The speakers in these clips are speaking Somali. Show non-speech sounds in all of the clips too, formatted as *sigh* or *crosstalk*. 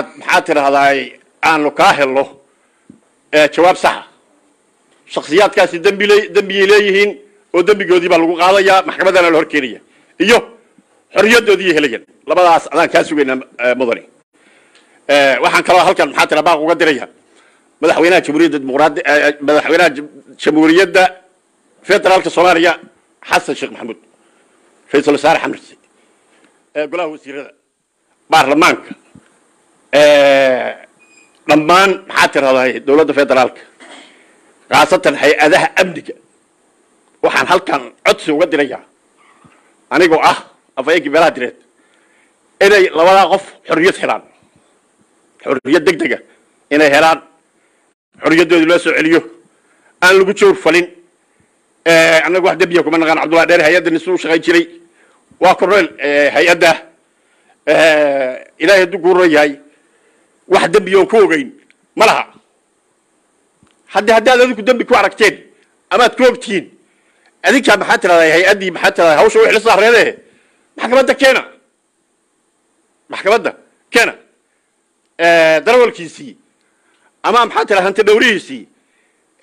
waxaad maxaad tidhaahdaay aanu kaa helno jawaab saxa ah. shaksiyaadkaasi dmbil dembiyay leeyihiin oo dembigoodii baa lagu qaadaya maxkamadana la hor keenaya iyo xorriyadoodiiy helayaan labadaas adaan kaa sugaynaa mudani waxaan kaloo halkan maxaa tira baaq uga diraya madaxweynaha jamhuuriyadda dimuqraadi madaxweynaha jamhuuriyadda federaalka soomaaliya xasan sheekh maxamuud ra-iisul wasaare xamrise golaha wasiirada baarlamaanka dhammaan maxaa tirahdaa dowladda federaalka khaasatan hay-adaha amniga waxaan halkan codsi uga dirayaa anigoo ah afayeenkii meelaha direed inay labadaa qof xorriyad helaan xorriyad deg dega inay helaan xorriyadooda loo soo celiyo aan lagu jawr falin annaga wax dembiya kuma naqaan cabdullahi dheer hay-adda nisuu shaqayn jiray waa korneel hay-adda ilaahay hadduu guururo yahay wax dembi oon ku ogeyn ma laha haddi haddaad adiku dembi ku aragteen amaad ku ogtihiin adinkaa maxaa tiradaa hay-addii maxaa tiradaa hawsha wix la saareede maxkamadda keena maxkamadda keena darawalkiisii ama maxaa tiradaa hanti dhowrihiisii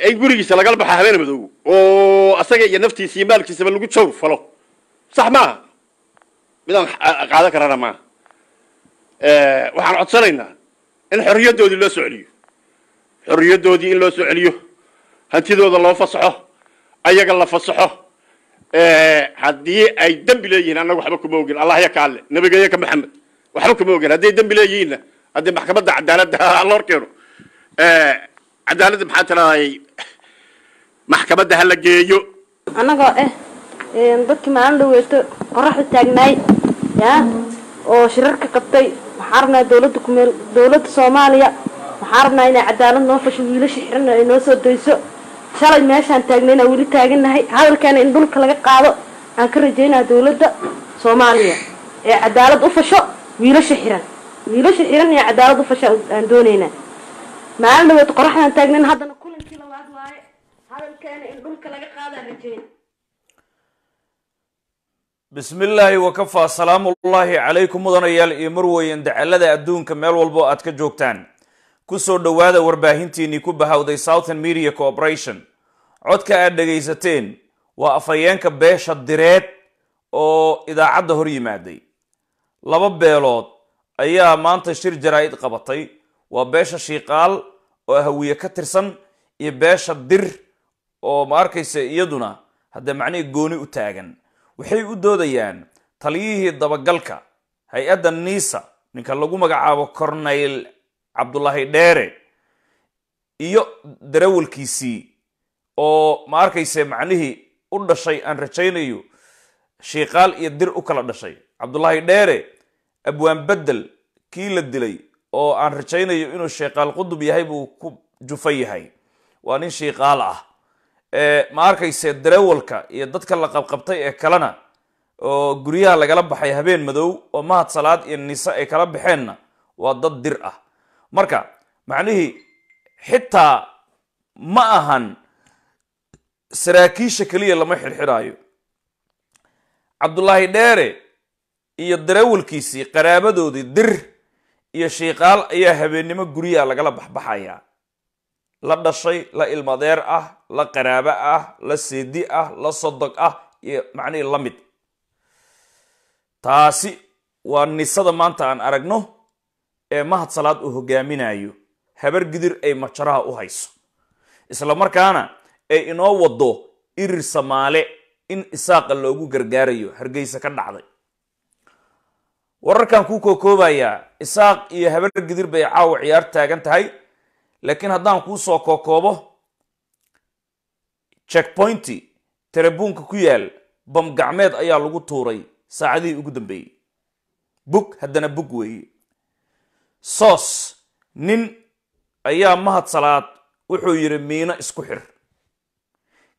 in gurigiisa lagala baxo habeen madow oo asaga iyo naftiisa iyo maalkiisaba lagu jawr falo sax maaha midaan qaadan karana maaha waxaan codsanaynaa in xorriyadoodii loo soo celiyo xorriyadoodii in loo soo celiyo hantidooda loo fasaxo ayaga la fasaxo haddii ay dembi leeyihiin annaga waxba kuma ogin allah ya kaale maxamed waxba kuma ogin hadday dembi leeyihiinna haddii maxkamadda cadaaladda alla *laughs* horkeeno cadaaladda maxaa tiraday maxkamadda hala geeyo annagoo ah eh, dadkii maalin dhaweeto qoraxda taagnaay ya oo shirarka qabtay waxaan rabnaa dowladda kumeel dowlada soomaaliya waxaan rabnaa inay cadaalad noo fasho wiilasha xiran ay noo soo dayso shalay meeshaan taagnayna weli taaganahay hadalkeena in dhulka laga qaado aan ka rajaynaa dowladda soomaaliya ee cadaalad u fasho wiilasha xiran wiilasha xiran iyo cadaalad u fasho aan doonaynaa maalin dhaweed qoraxdaan taagnayn haddana kulankii labaad waaye hadalkeena in dhulka laga qaado rajayna bismi illaahi wakafaa salaamu ullaahi calaykum mudanayaal iyo marweyen dacallada adduunka meel walbo aad ka joogtaan ku soo dhowaada warbaahintiinii ku bahawday southern media corporation codka aad dhegaysateen waa afhayeenka beesha direed oo idaacadda hor yimaaday laba beelood ayaa maanta shir jaraa'id qabatay waa beesha shiiqaal oo ah hawiye ka tirsan iyo beesha dir oo ma arkaysa iyaduna haddee macnihii gooni u taagan waxay u doodayaan taliyihii dabagalka hay-adda nisa ninka lagu magacaabo corneyl cabdulaahi dheere iyo darawalkiisii oo ma arkayse macnihii u dhashay aan rajaynayo shiiqaal iyo dir u kala dhashay cabdulaahi dheere abwaan beddel kii la dilay oo aan rajaynayo inuu shiiqaal qudub yahay buu ku jufa yahay waa nin shiiqaal ah ma arkayse darewalka iyo dadka la qabqabtay ee kalena oo guryaha lagala baxay habeen madow oo mahad salaad iyo nise ay kala baxeenna waa dad dir ah marka macnihii xitaa ma ahan saraakiisha keliya lama xirxiraayo cabdullaahi dheere iyo darawalkiisii qaraabadoodii dir iyo shiiqaal ayaa habeennimo guryaha lagala baxbaxayaa la dhashay la ilmadeer ah la qaraabo ah la seedi ah la sodog ah iyo macnihii la mid taasi waa nisada maanta aan aragno ee mahad salaad uu hogaaminayo habar gidir ay majaraha u hayso isla markaana ay inoo waddo irir samaale in isaaqa loogu gargaarayo hargeysa ka dhacday wararkan kuu kookoobayaa isaaq iyo habar gidir bay caawa ciyaar taagan tahay laakiin haddaan kuusoo kookoobo checkpointi telebuunka ku yaal bam gacmeed ayaa lagu tuuray saacadihii ugu dambeeyey bug haddana bug weeye soos nin ayaa mahad salaad wuxuu yidhi miino isku xir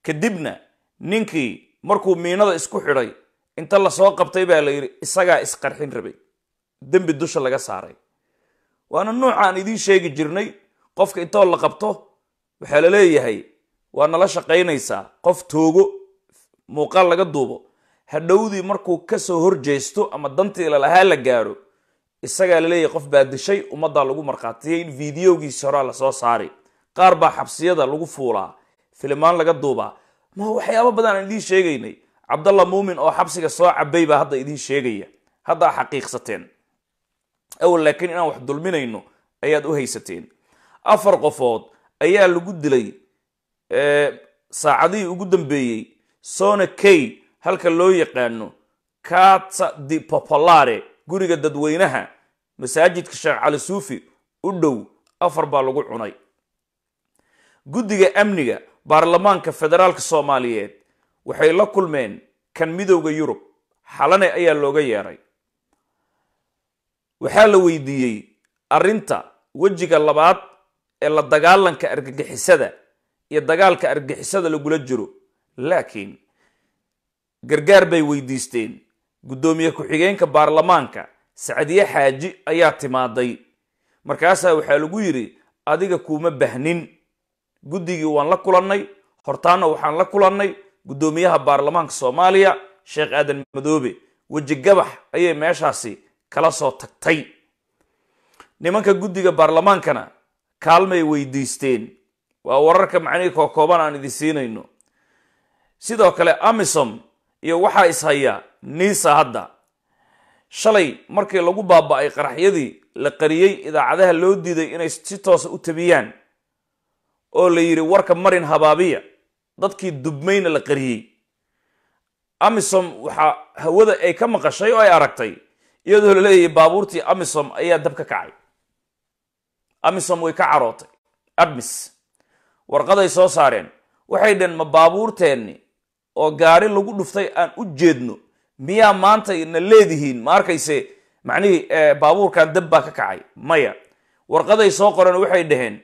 kadibna ninkii markuu miinada isku xidhay inta lasoo qabtay baa la yidhi isagaa isqarxin rabay dembi dusha laga saaray waana nooca idiin sheegi jirnay qofka intoo la qabto waxaa la leeyahay waa nala shaqaynaysaa qof toogo muuqaal laga duubo hadhowdii markuu kasoo horjeesto ama dantii lalahaa la gaaro isagaa laleeyahay qof baa dishay ummaddaa lagu markhaatiyay in videogiisi horaa lasoo saaray qaar baa xabsiyada lagu fuulaa filimaan laga duubaa ma waxyaabo badan aan idiin sheegaynay cabdalla muumin oo xabsiga soo cabay baa hadda idiin sheegaya haddaa xaqiiqsateen awal laakiin inaan wax dulminayno ayaad u haysateen afar qofood ayaa lagu dilay saacadihii ugu dambeeyey sona key halka loo yaqaano kata di popolare guriga dadweynaha masaajidka sheekh cali suufi u dhow afar baa lagu cunay guddiga amniga baarlamaanka federaalka soomaaliyeed waxay la kulmeen kan midowda yurub xalane ayaa looga yeeray waxaa la weydiiyey arrinta wejiga labaad ee la dagaalanka argagixisada iyo dagaalka argagixisada lagula jiro laakiin gargaar bay weydiisteen guddoomiye ku-xigeenka baarlamaanka sacdiye xaaji ayaa timaaday markaasaa waxaa lagu yidhi adiga kuuma bahnin guddigii waan la kulannay hortaana waxaan la kulannay guddoomiyaha baarlamaanka soomaaliya sheekh aadan madoobe weji gabax ayay meeshaasi kala soo tagtay nimanka guddiga baarlamaankana kaalmay weydiisteen waa wararka macnihii koo kooban aan idin siinayno sidoo kale amisom iyo waxaa ishaya niisa hadda shalay markii lagu baaba'ay qaraxyadii la qariyey idaacadaha loo diiday inay si toosa u tabiyaan oo la yidhi warka marin habaabiya dadkii dubmayna la qariyey amisom waxaa hawada ay ka maqashay oo ay aragtay iyadoo la leeyahay baabuurtii amisom ayaa dab ka kacay amisom way ka carootay admis warqaday soo saareen waxay dheen ma baabuurteenni oo gaari lagu dhuftay aan u jeedno miyaa maanta na leedihiin ma arkayse macnihii eh, baabuurkan dab baa ka kacay maya warqaday soo qoreen waxay dhaheen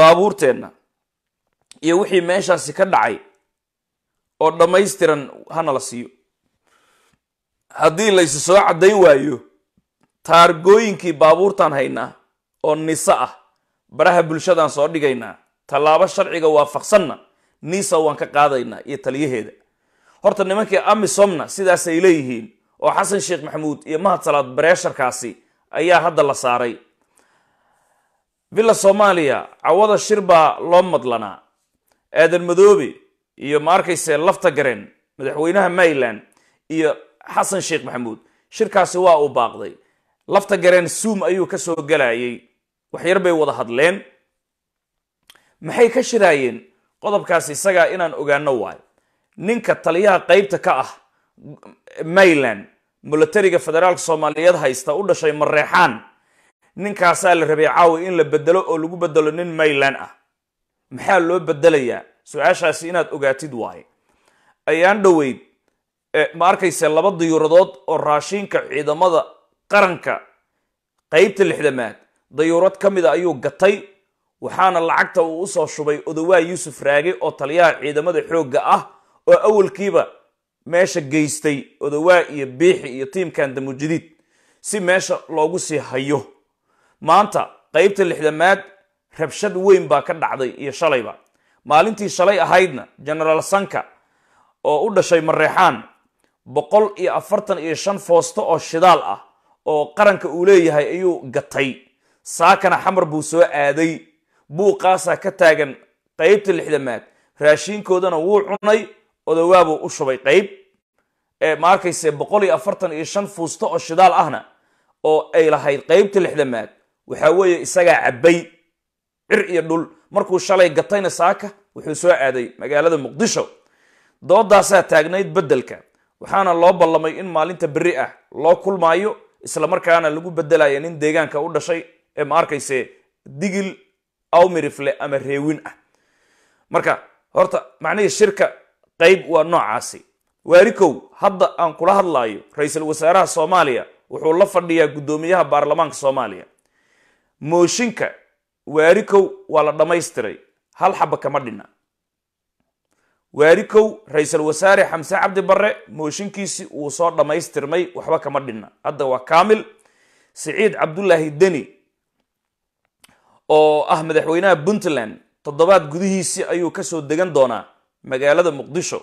baabuurteenna iyo wixii meeshaasi ka dhacay oo dhammaystiran hana la siiyo haddii laysi soo caddayn waayo taargooyinkii baabuurtan haynaa oo nise ah baraha bulshadaan soo dhigaynaa tallaabo sharciga waafaqsanna nisa waan ka qaadaynaa iyo taliyaheeda horta nimankii amisomna sidaasay leeyihiin oo xasan sheekh maxamuud iyo mahad salaad bareesharkaasi ayaa hadda la saaray villa soomaaliya cawada shir baa loo madlanaa aadan madoobe iyo ma arkayse lafta gareen madaxweynaha maryland iyo xasan sheekh maxamuud shirkaasi waa uu baaqday lafta gareen zoom ayuu kasoo galayay waxyar bay wada hadleen maxay ka shiraayeen qodobkaas isagaa inaan ogaano waayo ninka taliyaha qaybta ka ah mayland milatariga federaalka soomaaliyeed haysta u dhashay mareexaan ninkaasaa la rabay caawa in la bedelo oo lagu bedelo nin mayland ah maxaa loo bedelayaa su-aashaasi inaad ogaatid waaye ayaan dhoweyd e, ma arkayse laba diyuuradood oo raashiinka ciidamada qaranka qaybta lixdamaad dayuurad ka mid a ah ayuu gatay waxaana lacagta uu usoo shubay odowaa yuusuf raage oo taliyaha ciidamada xoogga ah oo awalkiiba meesha geystay odowaa iyo biixi iyo tiimkan damujidiid si meesha loogu sii hayo maanta qaybta lixdamaad rabshad weyn baa ka dhacday iyo shalayba maalintii shalay ahaydna genaraal sanka oo u dhashay mareexaan boqol iyo afartan iyo shan foosto oo shidaal ah oo qaranka uu leeyahay ayuu gatay saakana xamar buu soo aaday buuqaasaa ka taagan qaybta lixdamaad raashiinkoodana wuu cunay odowaabuu u shubay qayb e, maarkayse boqol iyo afartan iyo shan fuusto oo shidaal ahna oo ay lahayd qaybta lixdamaad waxaa weeye isagaa cabbay cir iyo dhul markuu shalay gatayna saaka wuxuu soo aaday magaalada muqdisho doodaasaa taagnayd beddelka waxaana loo ballamay in maalinta berri ah loo kulmaayo isla markaana lagu beddelayo nin deegaanka u dhashay ma arkayse digil awmirifle ama reewin ah marka horta macnihii shirka qayb waa noocaasi waarikow hadda aan kula hadlaayo ra-iisul wasaaraha soomaaliya wuxuu la fadhiyaa guddoomiyaha baarlamaanka soomaaliya mooshinka waarikow waa la dhammaystiray hal xaba kama dhinna waarikow ra-iisul wasaare xamse cabdi barre mooshinkiisii uu soo dhammaystirmay waxba kama dhinna hadda waa kaamil siciid cabdulaahi deni oo ah madaxweynaha puntland toddobaad gudihiisii ayuu kasoo degan doonaa magaalada muqdisho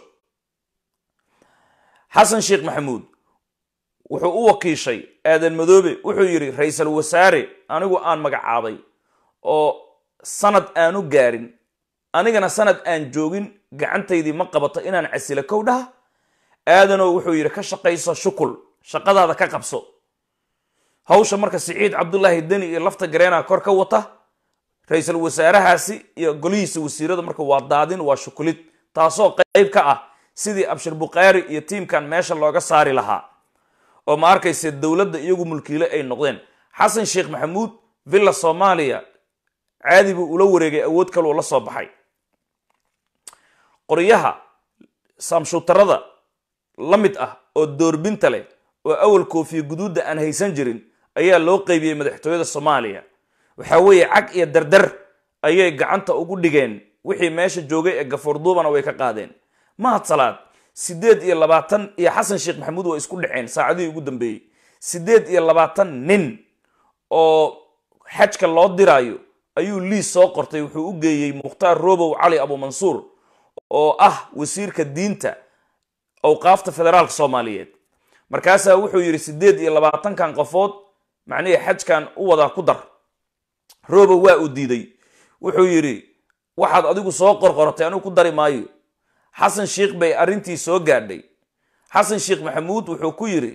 xasan sheekh maxamuud wuxuu u wakiishay aadan madoobe wuxuu yidhi ra-iisal wasaare anigu aan magacaabay oo sanad aanu gaarin anigana sanad aan joogin gacantaydii ma qabato inaan casilo kow dhaha aadanow wuxuu yidhi ka shaqayso shukul shaqadaada ka qabso hawsha marka siciid cabdullaahi deni iyo lafta gareena kor ka wata ra-iisul wasaarahaasi iyo golihiisa wasiirada marka waa daadin waa shukulid taasoo qayb ka ah sidii abshir bukhaari iyo tiimkan meesha looga saari lahaa oo ma arkayse dowladda iyagu mulkiile ay noqdeen xasan sheekh maxamuud villa soomaaliya caadi buu ula wareegay awood kaluu la soo baxay qoryaha saamshuutarada la mid ah oo doorbinta leh oo awal koofiya guduudda aan haysan jirin ayaa loo qeybiyey madaxtooyada soomaaliya waxaa weeye cag iyo dardar ayay gacanta ugu dhigeen wixii meesha joogay ee gafoorduubana way ka qaadeen mahad salaad siddeed iyo labaatan iyo xasan sheekh maxamuud waa isku dhaceen saacadihii ugu dambeeyey siddeed iyo labaatan nin oo xajka loo diraayo ayuu liis soo qortay wuxuu u geeyey mukhtaar robow cali abumansuur oo ah wasiirka diinta awqaafta federaalka soomaaliyeed markaasaa wuxuu yidhi siddeed iyo labaatankan qofood macnihii xajkan u wadaa ku dar roobo waa u diiday wuxuu yidhi waxaad adigu soo qorqoratay anugu ku dari maayo xasan sheikh bay arrintii soo gaadhay xasan sheekh maxamuud wuxuu ku yidhi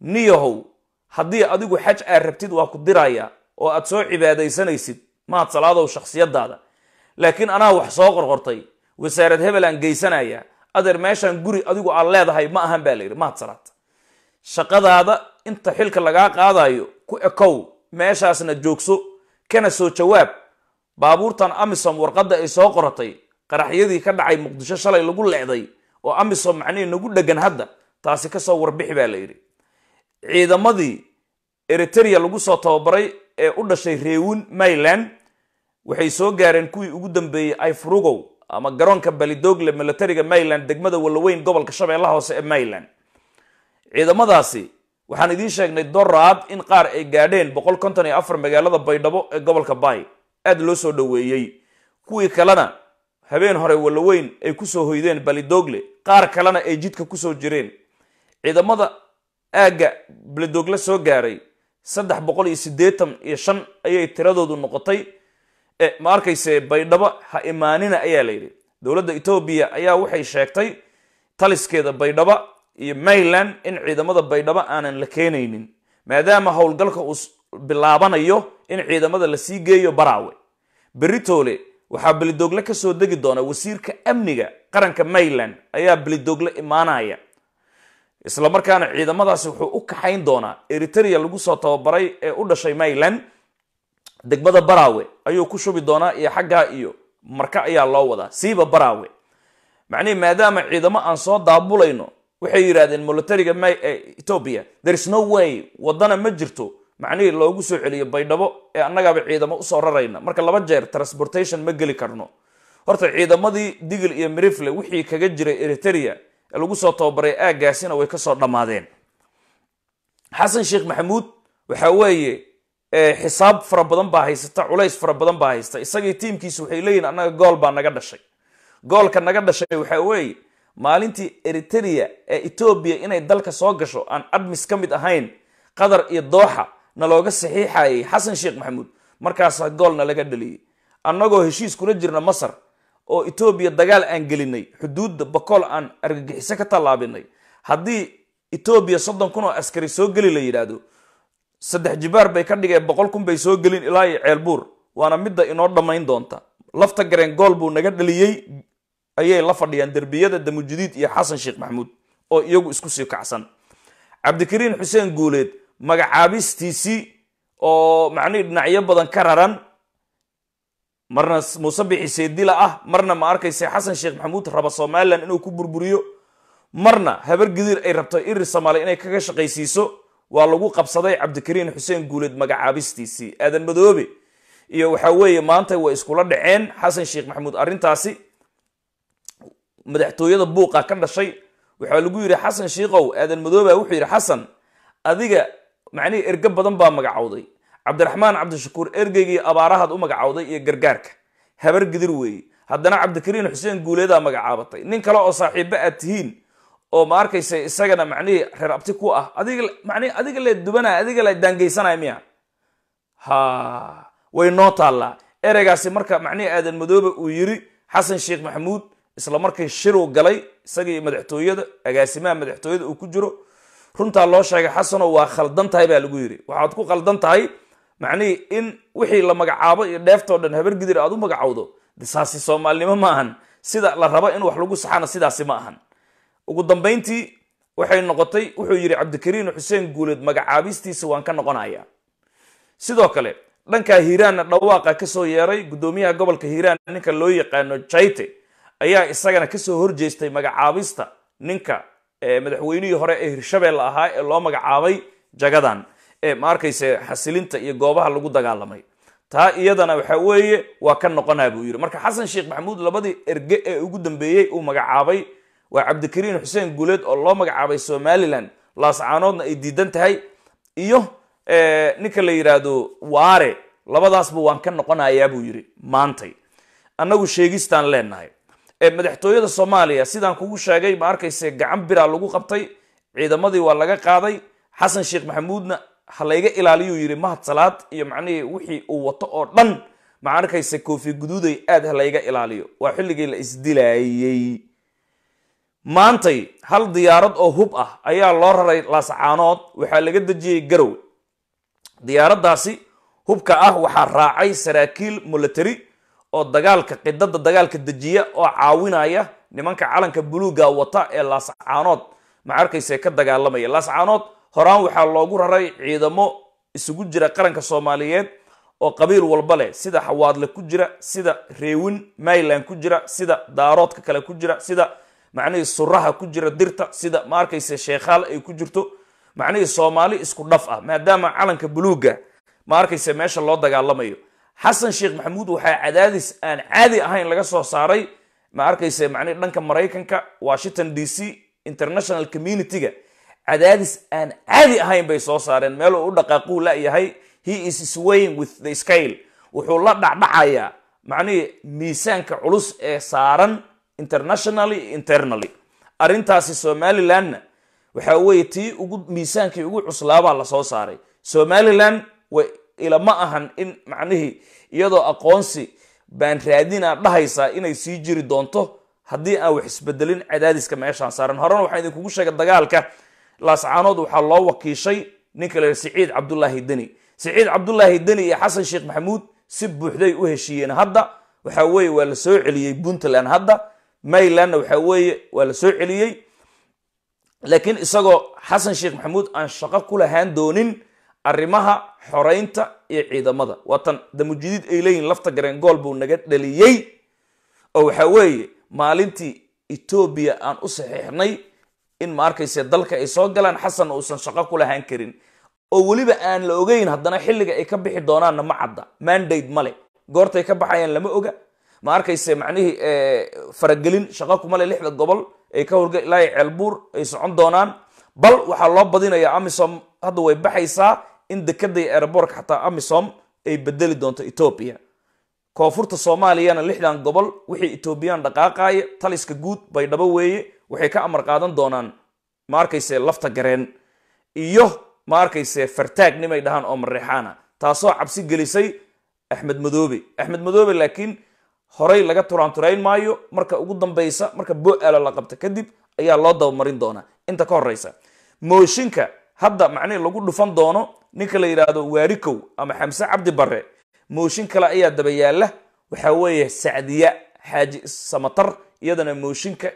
niyahow haddii adigu xaj aad rabtid waa ku dirayaa oo aad soo cibaadaysanaysid maad salaadow shakhsiyadaada laakiin anaa wax soo qorqortay wasaarad hebel aan geysanaya adeer meeshaan guri adigu aad leedahay ma ahan baa la layidhi maad salaata shaqadaada inta xilka lagaa qaadayo ku ekow meeshaasna joogso kana soo jawaab baabuurtan amisom warqadda ay soo qoratay qaraxyadii ka dhacay muqdisho shalay lagu lecday oo amisom macnihii nagu dhegan hadda taasi ka soo warbixi baa la yidhi ciidamadii eriteria lagu soo tababaray ee u dhashay reewin mayland waxay soo gaareen kuwii ugu dambeeyey ifurugow ama garoonka balidogle milatariga mayland degmada walaweyn gobolka shabeellaha hoose ee mayland ciidamadaasi waxaan idiin sheegnay doraad in qaar ay gaadheen boqol konton iyo afar magaalada baydhabo ee gobolka bay aada loo soo dhoweeyey kuwii kalena habeen hore walaweyn ay kusoo hoydeen balidogle qaar kalena ay jidka kusoo jireen ciidamada aagga balidogle soo gaaray saddex boqol iyo siddeetan iyo shan ayay tiradoodu noqotay e, ma arkayse baydhabo ha imaanina ayaa la yidhi dowladda etoobiya ayaa waxay sheegtay taliskeeda baydhaba iyo mayland in ciidamada baydhabo aanan la keenaynin maadaama howlgalka uu bilaabanayo in ciidamada lasii geeyo baraawe beritoole waxaa belidoogle ka soo degi doona wasiirka amniga qaranka mayland ayaa belidoogle imaanaya islamarkaana ciidamadaasi wuxuu u kaxayn doonaa eriteria lagu soo tababaray ee u dhashay mayland degmada baraawe ayuu ku shubi doonaa iyo xaggaa iyo marka ayaa loo wadaa siiba baraawe macnihii maadaama ciidamo aan soo daabulayno waxay yidhahdeen militariga m eh, etopia there is no way waddana ma jirto macnihii loogu soo celiyo baydhabo ee annagaaba ciidamo usoo rarayna marka laba jeer transportation ma geli karno horta ciidamadii digil iyo mirifle wixii kaga jiray eriteria ee lagu soo tababaray aaggaasina way kasoo dhammaadeen xasan sheekh maxamuud waxa weeye eh, xisaab fara badan baa haysata culays fara badan baa haysta isagii tiimkiisa waxay leeyihin annaga gool baa naga dhashay goolka naga dhashay waxa weeye maalintii eritrea ee etoobiya inay dalka soo gasho aan admis ka mid ahayn qatar iyo dooxa na looga saxiixayay xasan sheekh maxamuud markaasa goolna laga dhaliyey annagoo heshiis kula jirna masar oo etoobiya dagaal aan gelinay xuduudda bakool aan argagixiso ka tallaabinay haddii etoobiya soddon kun oo askari soo geli la yidhaahdo saddex jibaar bay ka dhigeen boqol kun bay soo gelin ilaa iyo ceelbuur waana midda inoo dhammayn doonta lafta gareen gool buu naga dhaliyey ayay la fadhiyaan derbiyada damujadiid iyo xasan sheekh maxamuud oo iyagu isku sii kacsan cabdikariin xuseen guuleed magacaabistiisii oo macnihii dhinacyo badan ka raran marna muuse bixisee dila ah marna ma arkayse xasan sheekh maxamuud raba somalilan inuu ku burburiyo marna habargidiir ay rabto iri soomaaliya inay kaga shaqaysiiso waa lagu qabsaday cabdikariin xuseen guuleed magacaabistiisii aadan madoobe iyo waxaa weeye maanta waa iskula dhaceen xasan sheekh maxamuud arrintaasi madaxtooyada buuqa ka dhashay waxaa lagu yidhi xasan shiikow aadan madooba wuxuu yidhi xasan adiga macnihii erge badan baa magacowday cabdiraxmaan cabdishakuur ergeygii abaarahaad u magacowday iyo gargaarka habar gidir weeye haddana cabdikariin xuseen guuleedaa magacaabatay nin kale oo saaxiibo aad tihiin oo ma arkaysa isagana macnihii reer abti ku ah adiga mani adiga le dubanaya adiga le daangeysanaya miya ha way noo taallaa ereygaasi marka macnihii aadan madoobe uu yiri xasan sheekh maxamuud islamarkii shiruu galay isagii madaxtooyada agaasimaha madaxtooyada uu ku jiro runtaa loo sheegay xasano waa khaldan tahay baa lagu yidhi waxaad ku khaldan tahay macnihii in wixii la magacaabo iyo dheeftoo dhan habargidir aad u magacowdo saasi soomaalinimo ma ahan sida la rabo in wax lagu saxana sidaasi ma ahan ugu dambayntii waxay noqotay wuxuu yidhi cabdikariin xuseen guuleed magacaabistiisa waan ka noqonaya sidoo kale dhankaa hiiraanna dhawaaqa kasoo yeeray gudoomiyaha gobolka hiiraan ninka loo yaqaano jaite ayaa isagana kasoo horjeestay magacaabista ninka madaxweynihii hore ee hirshabeel ahaa ee loo magacaabay jagadan ma arkayse xasilinta iyo goobaha lagu dagaalamay taa iyadana waxa weeye waa ka noqonaa buu yidhi marka xasan sheekh maxamuud labadii erge ee ugu dambeeyey uu magacaabay waa cabdikariin xuseen guleed oo loo magacaabay somalilan laascaanoodna ay diidan tahay iyo ninka la yidhaahdo waare labadaasba waan ka noqonayaa buu yidhi maantay annagu sheegistaan leenahay madaxtooyada soomaaliya sidaan kugu sheegay ma arkayse gacan biraa lagu qabtay ciidamadii waa laga qaaday xasan sheekh maxamuudna ha layga ilaaliyuu yidhi mahad salaad iyo macnihii wixii uu wato oo dhan ma arkayse koofi guduuday aad ha layga ilaaliyo waa xilligii la isdilaayey maantay hal diyaarad oo hub ah ayaa loo raray laasacaanood waxaa laga dejiyey garow diyaaradaasi hubka ah waxaa raacay saraakiil military oo dagaalka qidada dagaalka dejiya oo caawinaya nimanka calanka buluuga wata ee laascaanood ma ka dagaalamaya laascaanood horaan waxaa loogu raray ciidamo isugu jira qaranka soomaaliyeed oo qabiil walba leh sida xawaadle ku jira sida reewin mayland ku jira sida daaroodka kale ku jira sida macnihii suraha ku jira dirta sida ma sheekhaal ay ku jirto macnihii soomaali isku dhaf ah maadaama calanka buluuga ma arkayse meesha loo dagaalamayo xasan sheekh maxamuud waxaa cadaadis aan caadi ahayn laga soo saaray ma arkayse mani dhanka maraykanka washington d c international community-ga cadaadis aan caadi ahayn bay soo saareen meel uu u dhaqaaquu layahay he is swayn with the scale wuxuu la dhacdhacayaa macnihii miisaanka culus ee saaran internationally internally arrintaasi somalilandna waxaa weeye tii ugu miisaankii ugu cuslaabaa lasoo saaray somaliland way ilama ahan in macnihii iyadoo aqoonsi baan raadinaa dhahaysaa inay sii jiri doonto haddii aan wax isbedelin cadaadiska meeshaan saaran horena waxaan idinkugu sheegay dagaalka laascaanood waxaa loo wakiishay ninka la siciid cabdulaahi deni siciid cabdulaahi deni iyo xasan sheekh maxamuud si buuxday u heshiiyeen hadda waxa weeye waa la soo celiyey puntland hadda maylandna waxa weeye waa lasoo soo celiyey laakiin isagoo xasan sheekh maxamuud aan shaqo ku lahaan doonin arrimaha xoraynta iyo ciidamada waatan damujidiid ay leeyihin lafta gareengool buu naga dhaliyey oo waxaa weeye maalintii etoobiya aan u saxiixnay in ma dalka ay soo galaan xasan uusan shaqo ku lahaan karin oo weliba aan la ogeyn haddana xilliga ay ka bixi doonaanna ma cadda mandate male goortay ka baxayaan lama oga ma arkayse macnihii eh, faragelin shaqo kumale lixda gobol ay ka horge ilaa ceelbuur ay socon doonaan bal waxaa loo badinayaa amisom hadda way baxaysaa in dekada iyo xataa amisom ay bedeli doonto etoobiya koonfurta soomaaliyana lixdan gobol wixii etoobiyaan dhaqaaqaya taliska guud bay dhabo weeye waxay ka amar qaadan doonaan ma lafta gareen iyo ma fartaag nimay dhahaan oo mareexaana taasoo cabsi gelisay axmed madoobe axmed madoobe laakiin horay laga turaanturayn maayo marka ugu dambaysa marka bo la qabta kadib ayaa loo dabamarin doonaa inta ka horeysa mooshinka hadda macnihi lagu dhufan doono ninka la yidhaahdo waarikow ama xamse cabdi barre mooshin kale ayaa daba yaalla waxaa weeye sacdiya xaaji samatar iyadana mooshinka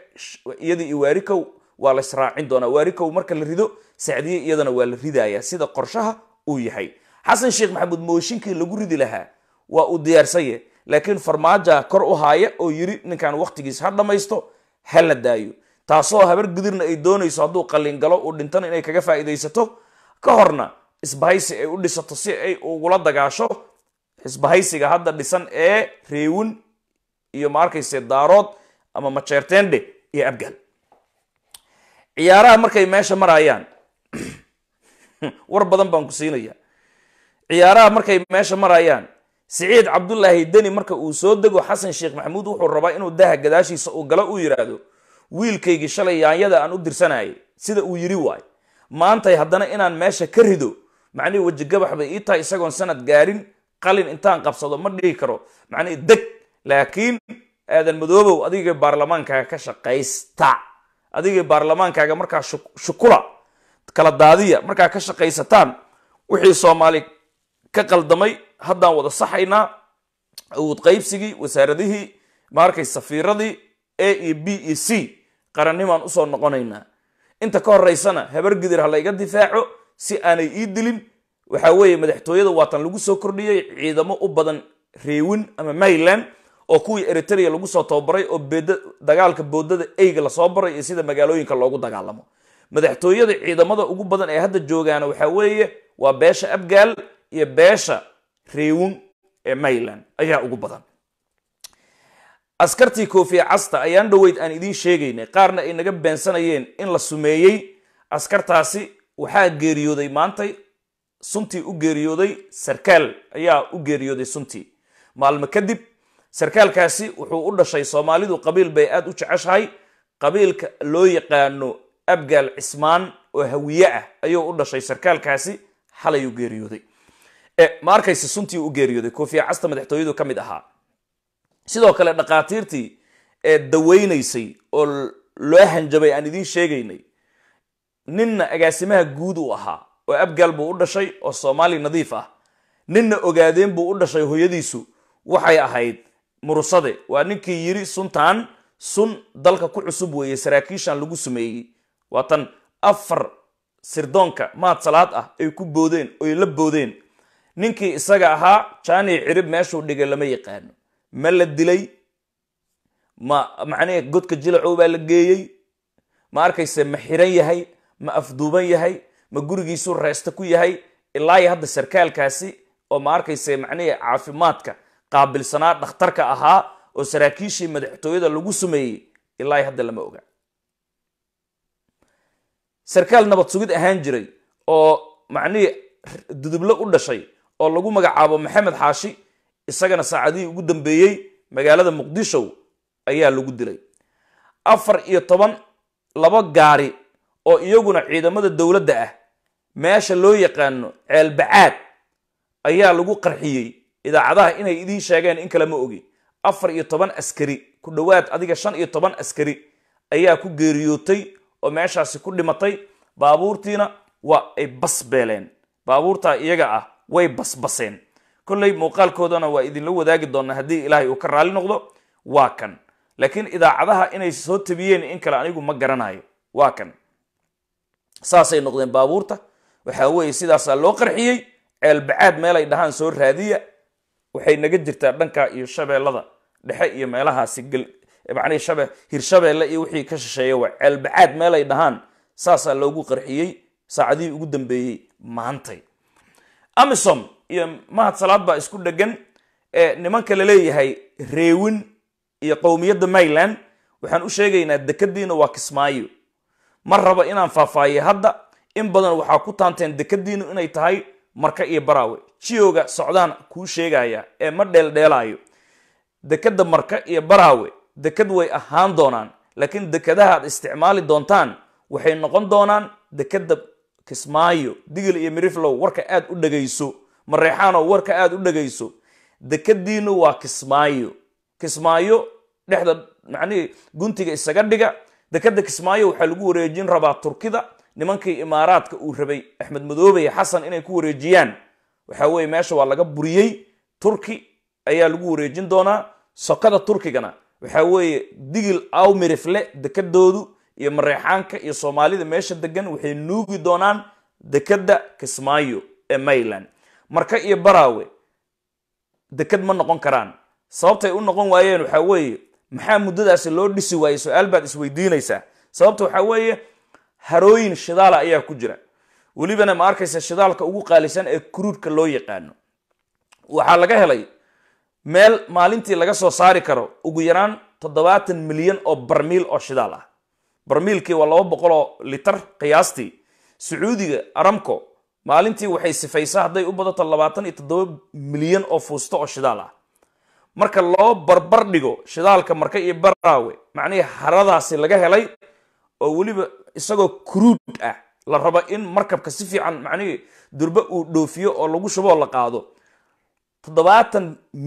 iyadii iyo waarikow waa la israacin doonaa waarikow marka la rido sacdiye iyadana waa la ridayaa sida qorshaha uu yahay xasan sheekh maxamuud mooshinkii lagu ridi lahaa waa uu diyaarsanye laakiin farmaaja kor u haaya oo yiri ninkan wakhtigiis ha dhammaysto hala daayo taasoo habar gudirna ay doonayso hadduu qalin galo uu dhintana inay kaga faa'iidaysato ka horna isbahaysi ay u dhisato si ay ugula dagaasho isbahaysiga hadda dhisan ee reewin iyo ma daarood ama maceerteendhe iyo abgaal ciyaaraha markay meesha maraayaan *clears throat* war badan baan ku siinaya ciyaaraha markay meesha maraayaan siciid cabdulaahi deni marka uu soo dego xasan sheekh maxamuud wuxuu rabaa inuu daha gadaashiisa uu galo uu yidhaahdo wiilkaygii shalay yaanyada aan u dirsanayay sida uu yiri waay maantay haddana inaan meesha ka rido macnihii wejigabax bay ii tahay isagoon sanad gaarin qalin intaan qabsado ma dhihi karo macnihii deg laakiin aadan madoobow adigay baarlamaankaaga ka shaqaysta adigay baarlamaankaaga markaa shukula kala daadiya markaa ka shaqaysataan wixii soomaali ka qaldamay haddaan wada saxaynaa awood qaybsigii wasaaradihii maarkay safiiradii a iyo b iyo c qarannimaan usoo noqonaynaa inta ka horeysana habargidir ha layga difaaco si aanay ii dilin waxa weeye madaxtooyada waatan lagu soo kordhiyey ciidamo u badan reewin ama mayland oo kuwii eritrea lagu soo tababaray oo beed dagaalka boodada eyga lasoo baray iyo sida magaalooyinka loogu dagaalamo madaxtooyada ciidamada ugu badan ee hadda joogaana waxaa weeye waa beesha abgaal iyo beesha reewin ee mayland ayaa ugu badan askartii koofiye casta ayaan dhoweyd aan idiin sheegaynay qaarna ay naga beensanayeen in la sumeeyey askartaasi waxaa geeriyooday maantay suntii u geeriyooday sarkaal ayaa u geeriyooday suntii maalmo kadib sarkaalkaasi wuxuu u dhashay soomaalidu qabiil bay aad u jeceshahay qabiilka loo yaqaano abgaal cismaan oo hawiye ah ayuu u dhashay sarkaalkaasi xalay u geeriyooday eh, ma arkayse suntii u geeriyooday koofiye casta madaxtooyadu ka mid ahaa sidoo kale dhakhaatiirtii ee daweynaysay oo loo hanjabay aan idiin sheegaynay ninna agaasimaha guud uu ahaa oo abgaal buu u dhashay oo soomaali nadiif ah ninna ogaadeen buu u dhashay hooyadiisu waxay ahayd murusade waa ninkii yiri suntaan sun dalka ku cusub weeye saraakiishan lagu sumeeyey waa tan afar sirdoonka maad salaad ah ay ku boodeen oy la boodeen ninkii isaga ahaa jaanic cirib meeshuu dhigay lama yaqaano ma la dilay ma macnee godka jilacow baa la geeyey ma arkayse ma xiran yahay ma afduuban yahay ma gurigiisuu reesta ku yahay ilaayo hadda sarkaalkaasi oo ma arkayse macnihii caafimaadka qaabilsanaa dhakhtarka ahaa oo saraakiishii madaxtooyada lagu sameeyey ilaayo hadda lama oga sarkaal nabad sugid ahaan jiray oo macnihii duduble u dhashay oo lagu magacaabo maxamed xaashi isagana saacadihii ugu dambeeyey magaalada muqdishow ayaa lagu dilay afar iyo toban labo gaari oo iyaguna ciidamada dowladda ah meesha loo yaqaano ceelbacaad ayaa lagu qarxiyey idaacadaha inay idiin sheegeen in kale ma ogi afar iyo toban askari ku dhowaad adiga shan iyo toban askari ayaa ku geeriyootay oo meeshaasi ku dhimatay baabuurtiina waa ay basbeeleen baabuurtaa iyaga ah way basbaseen kolley muuqaalkoodana waa idinla wadaagi doonaa haddii ilaahay uu ka raali noqdo waa kan laakiin idaacadaha inay soo tabiyeen in kale anigu ma garanayo waa kan saasay noqdeen baabuurta waxaa weeye sidaasaa loo qarxiyey ceelbacaad meelay dhahaan soo raadiya waxay naga jirtaa dhanka iyo shabeellada dhexe iyo meelahaasi macnii shabe hirshabeelle iyo wixii ka shisheeya waa ceelbacaad meelay dhahaan saasaa loogu qarxiyey saacadihii ugu dambeeyey maantay amisom iyo mahad salaad baa isku dhegan nimanka leeyahay reewin iyo qowmiyadda mayland waxaan u sheegaynaa dekadiina waa kismaayo ma raba inaan faahfaahiye hadda in badan waxaa ku taanteen dekadiinu inay tahay marka iyo baraawe jioga socdaan kuu sheegaya ee ma dheeldheelaayo dekada marka iyo baraawe dekad way ahaan doonaan laakiin dekadaha aad isticmaali doontaan waxay noqon doonaan dekada kismaayo digil iyo miriflow warka aad u dhegayso ma reexaan warka aad u dhagayso dekadiinu waa kismaayo kismaayo dhexda macnihii guntiga isaga dhiga dekada kismaayo waxaa lagu wareejin rabaa turkida nimankii imaaraadka uu rabay axmed madoobe xasan inay ku wareejiyaan waxa weye meesha waa laga buriyey turki ayaa lagu wareejin doonaa sokada turkigana waxaa weeye digil awmirifle dekadoodu iyo mareexaanka iyo soomaalida meesha degan waxay nuugi doonaan dekada kismaayo ee mailand marka iyo baraawe dekad ma noqon karaan sababtay u noqon waayeen waxaa weeye maxaa muddadaasi loo dhisi waayey su-aal baad isweydiinaysaa sababta waxaa weeye harooyin shidaala ah ayaa ku jira welibana ma arkaysa shidaalka ugu qaalisan ee kuruudhka loo yaqaano waxaa laga helay meel maalintii laga soo saari karo ugu yaraan toddobaatan milyan oo barmiil oo shidaal ah barmiilkii waa laba boqol oo litar qiyaastii sacuudiga aramco maalintii waxay sifaysaa hadday u badato labaatan iyo toddoba milyan oo fuusto oo shidaal ah marka loo barbar dhigo shidaalka marka iyo baraawe macnihii haradaasi laga helay oo weliba isagoo kuruud ah la rabo in markabka si fiican macnihii durbe uu dhoofiyo oo lagu shubo oo la qaado toddobaatan